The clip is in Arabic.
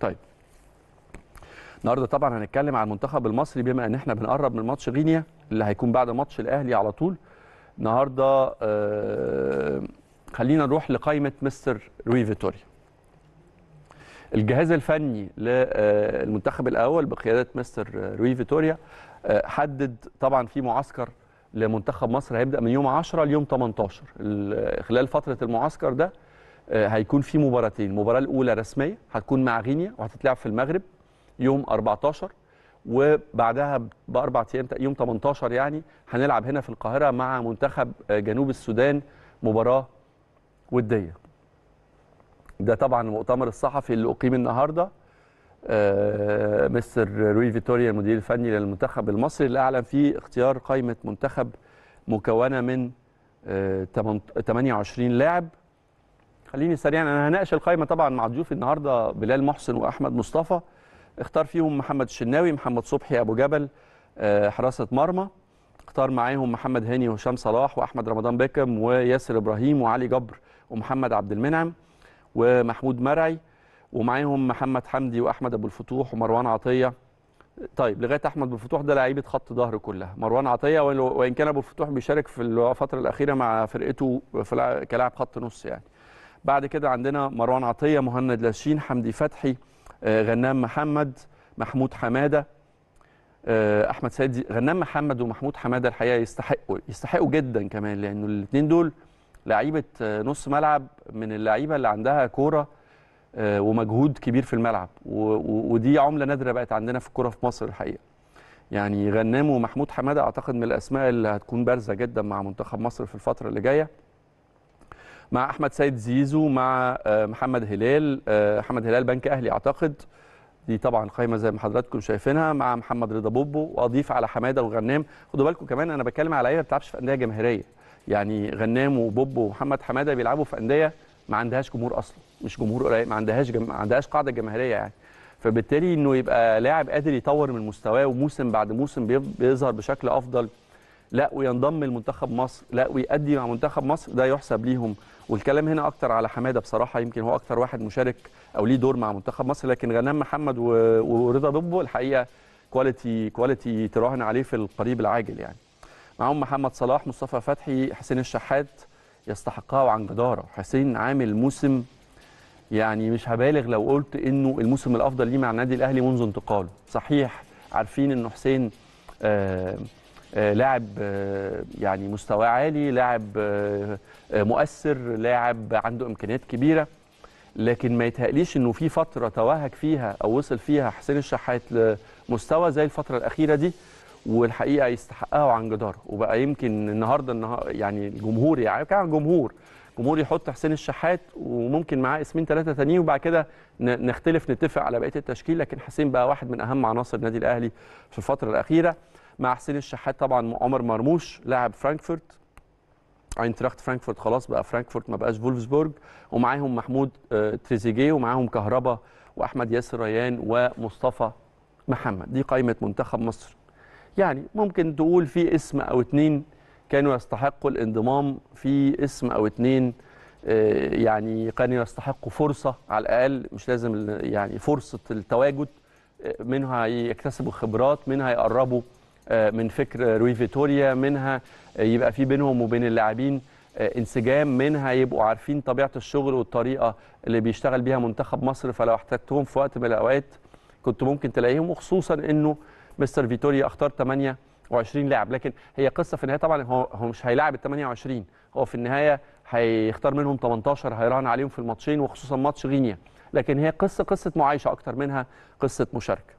طيب النهارده طبعا هنتكلم عن المنتخب المصري بما ان احنا بنقرب من ماتش غينيا اللي هيكون بعد ماتش الاهلي على طول النهارده آه خلينا نروح لقائمه مستر روي فيتوريا الجهاز الفني للمنتخب آه، الاول بقياده مستر روي فيتوريا آه، حدد طبعا في معسكر لمنتخب مصر هيبدا من يوم 10 ليوم 18 خلال فتره المعسكر ده آه، هيكون في مباراتين المباراه الاولى رسميه هتكون مع غينيا وهتتلعب في المغرب يوم 14 وبعدها باربع ايام يوم 18 يعني هنلعب هنا في القاهره مع منتخب آه، جنوب السودان مباراه وديه ده طبعا المؤتمر الصحفي اللي اقيم النهارده آه، مستر روي فيتوريا المدير الفني للمنتخب المصري اللي اعلن فيه اختيار قائمه منتخب مكونه من 28 لاعب خليني سريعا انا هناقش القايمه طبعا مع ضيوفي النهارده بلال محسن واحمد مصطفى اختار فيهم محمد الشناوي محمد صبحي ابو جبل آه، حراسه مرمى اختار معاهم محمد هاني وهشام صلاح واحمد رمضان بكم وياسر ابراهيم وعلي جبر ومحمد عبد المنعم ومحمود مرعي ومعاهم محمد حمدي واحمد ابو الفتوح ومروان عطيه طيب لغايه احمد ابو الفتوح ده لعيبه خط ظهر كلها مروان عطيه وان كان ابو الفتوح بيشارك في الفتره الاخيره مع فرقته كلاعب خط نص يعني بعد كده عندنا مروان عطيه مهند لاشين حمدي فتحي آه، غنام محمد محمود حماده آه، احمد سيد غنام محمد ومحمود حماده الحقيقه يستحقوا يستحقوا جدا كمان لانه الاثنين دول لعيبه آه، نص ملعب من اللعيبه اللي عندها كوره ومجهود كبير في الملعب ودي عمله نادره بقت عندنا في الكوره في مصر الحقيقه يعني غنام ومحمود حماده اعتقد من الاسماء اللي هتكون بارزه جدا مع منتخب مصر في الفتره اللي جايه مع احمد سيد زيزو مع آه، محمد هلال آه، محمد هلال بنك اهلي اعتقد دي طبعا قايمه زي ما حضراتكم شايفينها مع محمد رضا بوبو واضيف على حماده وغنام خدوا بالكم كمان انا بتكلم على لعيبه ما بتلعبش في انديه جماهيريه يعني غنام وبوبو ومحمد حماده بيلعبوا في انديه ما عندهاش جمهور اصلا مش جمهور قريب ما عندهاش جم... ما عندهاش قاعده جماهيريه يعني فبالتالي انه يبقى لاعب قادر يطور من مستواه وموسم بعد موسم بيظهر بشكل افضل لا وينضم لمنتخب مصر لا ويادي مع منتخب مصر ده يحسب ليهم والكلام هنا اكتر على حماده بصراحه يمكن هو اكتر واحد مشارك او ليه دور مع منتخب مصر لكن غنام محمد ورضا بوبو الحقيقه كواليتي كواليتي تراهن عليه في القريب العاجل يعني معاهم محمد صلاح مصطفى فتحي حسين الشحات يستحقها وعن جداره حسين عامل موسم يعني مش هبالغ لو قلت انه الموسم الافضل ليه مع النادي الاهلي منذ انتقاله صحيح عارفين انه حسين آه آه، لاعب آه، يعني مستواه عالي لاعب آه، مؤثر لاعب عنده امكانيات كبيره لكن ما يتهيأليش انه في فتره توهج فيها او وصل فيها حسين الشحات لمستوى زي الفتره الاخيره دي والحقيقه يستحقها وعن جداره وبقى يمكن النهارده النهار يعني الجمهور يعني كان جمهور جمهور يحط حسين الشحات وممكن معاه اسمين ثلاثه ثانيين وبعد كده نختلف نتفق على بقيه التشكيل لكن حسين بقى واحد من اهم عناصر النادي الاهلي في الفتره الاخيره مع حسين الشحات طبعا عمر مرموش لاعب فرانكفورت اينتراخت فرانكفورت خلاص بقى فرانكفورت ما بقاش فولفسبورج ومعاهم محمود آه، تريزيجيه ومعاهم كهربا واحمد ياسر ريان ومصطفى محمد دي قائمه منتخب مصر يعني ممكن تقول في اسم او اتنين كانوا يستحقوا الانضمام في اسم او اتنين آه، يعني كانوا يستحقوا فرصه على الاقل مش لازم يعني فرصه التواجد آه، منها يكتسبوا خبرات منها يقربوا آه، من فكر روي فيتوريا منها آه، يبقى في بينهم وبين اللاعبين آه، انسجام منها يبقوا عارفين طبيعه الشغل والطريقه اللي بيشتغل بيها منتخب مصر فلو احتجتهم في وقت من الاوقات كنت ممكن تلاقيهم وخصوصا انه مستر فيتوريا اختار 28 لاعب لكن هي قصه في النهايه طبعا هو هو مش هيلاعب ال 28 هو في النهايه هيختار منهم 18 هيراهن عليهم في الماتشين وخصوصا ماتش غينيا لكن هي قصه قصه معايشه اكتر منها قصه مشاركه